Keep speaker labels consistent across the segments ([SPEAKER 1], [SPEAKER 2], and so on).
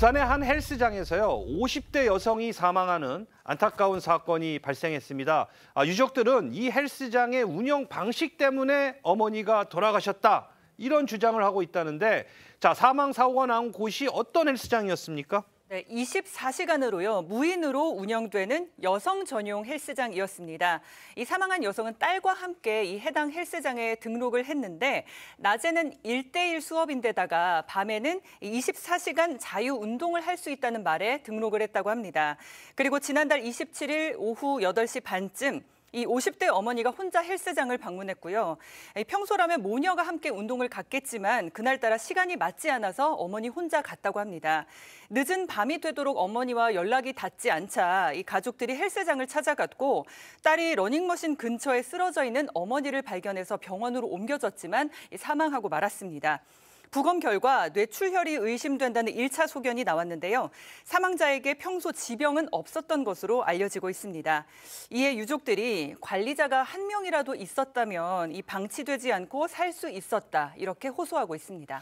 [SPEAKER 1] 부산의 한 헬스장에서요 50대 여성이 사망하는 안타까운 사건이 발생했습니다. 아, 유족들은 이 헬스장의 운영 방식 때문에 어머니가 돌아가셨다 이런 주장을 하고 있다는데 자 사망 사고가 난 곳이 어떤 헬스장이었습니까?
[SPEAKER 2] 네, 24시간으로요 무인으로 운영되는 여성 전용 헬스장이었습니다. 이 사망한 여성은 딸과 함께 이 해당 헬스장에 등록을 했는데 낮에는 1대1 수업인데다가 밤에는 24시간 자유 운동을 할 수 있다는 말에 등록을 했다고 합니다. 그리고 지난달 27일 오후 8시 반쯤 이 50대 어머니가 혼자 헬스장을 방문했고요. 평소라면 모녀가 함께 운동을 갔겠지만 그날따라 시간이 맞지 않아서 어머니 혼자 갔다고 합니다. 늦은 밤이 되도록 어머니와 연락이 닿지 않자 이 가족들이 헬스장을 찾아갔고 딸이 러닝머신 근처에 쓰러져 있는 어머니를 발견해서 병원으로 옮겨졌지만 사망하고 말았습니다. 부검 결과 뇌출혈이 의심된다는 1차 소견이 나왔는데요. 사망자에게 평소 지병은 없었던 것으로 알려지고 있습니다. 이에 유족들이 관리자가 한 명이라도 있었다면 이 방치되지 않고 살 수 있었다 이렇게 호소하고 있습니다.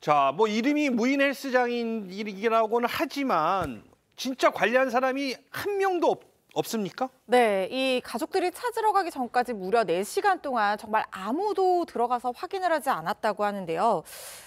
[SPEAKER 1] 자, 뭐 이름이 무인 헬스장이라고는 하지만 진짜 관리한
[SPEAKER 3] 사람이 한 명도 없, 없습니까? 네, 이 가족들이 찾으러 가기 전까지 무려 4시간 동안 정말 아무도 들어가서 확인을 하지 않았다고 하는데요.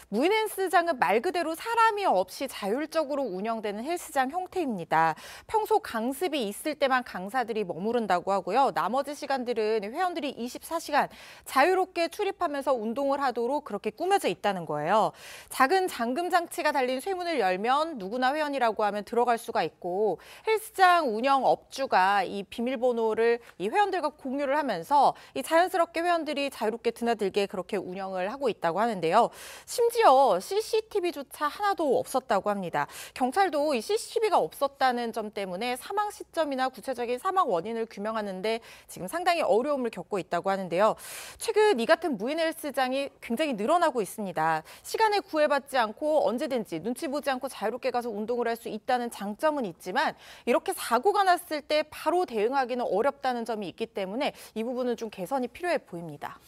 [SPEAKER 3] 무인 헬스장은 말 그대로 사람이 없이 자율적으로 운영되는 헬스장 형태입니다. 평소 강습이 있을 때만 강사들이 머무른다고 하고요. 나머지 시간들은 회원들이 24시간 자유롭게 출입하면서 운동을 하도록 그렇게 꾸며져 있다는 거예요. 작은 잠금 장치가 달린 쇠문을 열면 누구나 회원이라고 하면 들어갈 수가 있고 헬스장 운영 업주가 이 비밀 비밀번호를 이 회원들과 공유를 하면서 이 자연스럽게 회원들이 자유롭게 드나들게 그렇게 운영을 하고 있다고 하는데요. 심지어 CCTV조차 하나도 없었다고 합니다. 경찰도 이 CCTV가 없었다는 점 때문에 사망 시점이나 구체적인 사망 원인을 규명하는데 지금 상당히 어려움을 겪고 있다고 하는데요. 최근 이 같은 무인 헬스장이 굉장히 늘어나고 있습니다. 시간에 구애받지 않고 언제든지 눈치 보지 않고 자유롭게 가서 운동을 할 수 있다는 장점은 있지만 이렇게 사고가 났을 때 바로 대응하기 조하기는 어렵다는 점이 있기 때문에 이 부분은 좀 개선이 필요해 보입니다.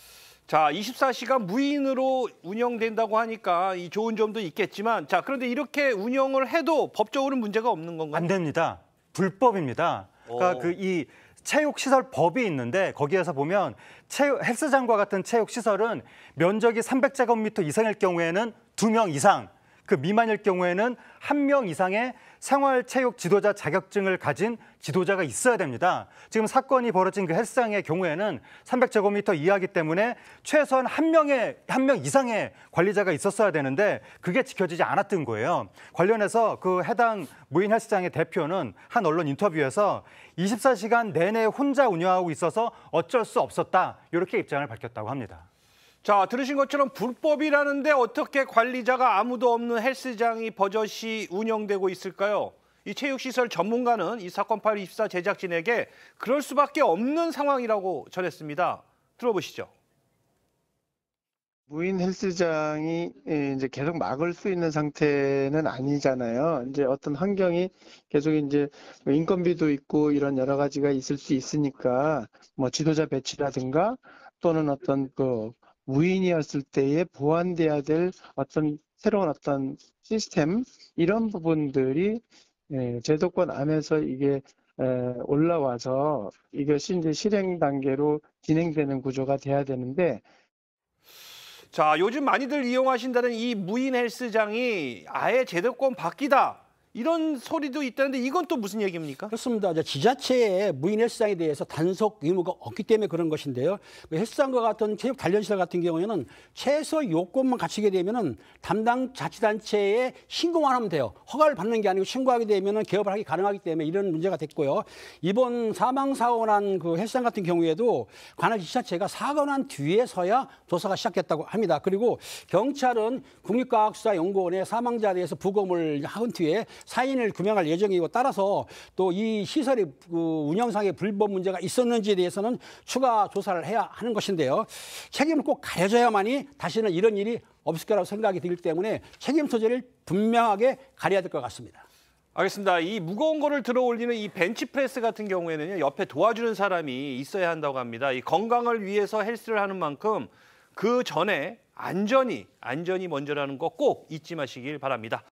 [SPEAKER 1] 자, 24시간 무인으로 운영된다고 하니까 이
[SPEAKER 4] 좋은 점도 있겠지만 자, 그런데 이렇게 운영을 해도 법적으로는 문제가 없는 건가요? 안 됩니다. 불법입니다. 그러니까 그 이 체육시설 법이 있는데 거기에서 보면 체육, 헬스장과 같은 체육시설은 면적이 300제곱미터 이상일 경우에는 2명 이상 그 미만일 경우에는 한 명 이상의 생활체육 지도자 자격증을 가진 지도자가 있어야 됩니다. 지금 사건이 벌어진 그 헬스장의 경우에는 300제곱미터 이하기 때문에 최소한 한 명의 한 명 이상의 관리자가 있었어야 되는데 그게 지켜지지 않았던 거예요. 관련해서 그 해당 무인 헬스장의 대표는 한 언론 인터뷰에서 24시간 내내 혼자 운영하고 있어서 어쩔 수 없었다 이렇게 입장을 밝혔다고 합니다. 자, 들으신 것처럼 불법이라는데 어떻게 관리자가
[SPEAKER 1] 아무도 없는 헬스장이 버젓이 운영되고 있을까요? 이 체육시설 전문가는 이 사건 파일 24 제작진에게 그럴 수밖에 없는 상황이라고 전했습니다. 들어보시죠.
[SPEAKER 5] 무인 헬스장이 예, 이제 계속 막을 수 있는 상태는 아니잖아요. 이제 어떤 환경이 계속 이제 뭐 인건비도 있고 이런 여러 가지가 있을 수 있으니까 뭐 지도자 배치라든가 또는 어떤 그 무인이었을 때에 보완돼야 될 어떤 새로운 어떤 시스템 이런 부분들이 예, 제도권 안에서 이게 올라와서 이것이 이제 실행 단계로 진행되는 구조가 돼야 되는데
[SPEAKER 1] 자 요즘 많이들
[SPEAKER 5] 이용하신다는 이 무인
[SPEAKER 1] 헬스장이 아예 제도권 바뀌다 이런 소리도 있다는데 이건 또 무슨
[SPEAKER 6] 얘기입니까? 그렇습니다. 지자체의 무인 헬스장에 대해서 단속 의무가 없기 때문에 그런 것인데요. 그 헬스장과 같은 체육 단련시설 같은 경우에는 최소 요건만 갖추게 되면은 담당 자치단체에 신고만 하면 돼요. 허가를 받는 게 아니고 신고하게 되면은 개업을 하기 가능하기 때문에 이런 문제가 됐고요. 이번 사망 사고 난그 헬스장 같은 경우에도 관할 지자체가 사고 난 뒤에서야 조사가 시작됐다고 합니다. 그리고 경찰은 국립과학수사연구원에 사망자에 대해서 부검을 한 뒤에 사인을 구명할 예정이고 따라서 또 이시설이그 운영상의 불법 문제가 있었는지에 대해서는 추가 조사를 해야 하는 것인데요. 책임을 꼭 가려져야만이 다시는 이런 일이 없을 거라고 생각이 들기 때문에 책임 소재를 분명하게 가려야 될 것 같습니다.
[SPEAKER 1] 알겠습니다. 이 무거운 거를 들어 올리는 이 벤치프레스 같은 경우에는 옆에 도와주는 사람이 있어야 한다고 합니다. 이 건강을 위해서 헬스를 하는 만큼 그 전에 안전이, 안전이 먼저라는 거 꼭
[SPEAKER 2] 잊지 마시길 바랍니다.